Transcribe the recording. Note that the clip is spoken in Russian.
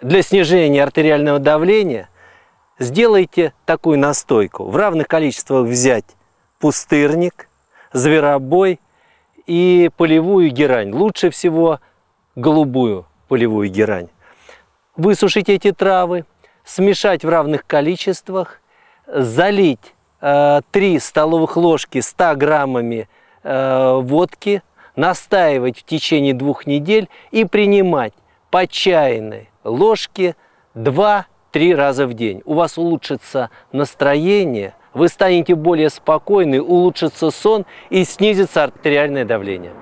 для снижения артериального давления сделайте такую настойку. В равных количествах взять пустырник, зверобой и полевую герань. Лучше всего голубую полевую герань. Высушить эти травы, смешать в равных количествах, залить э, 3 столовых ложки 100 граммами э, водки, настаивать в течение двух недель и принимать по чайной ложке 2-3 раза в день. У вас улучшится настроение, вы станете более спокойны, улучшится сон и снизится артериальное давление.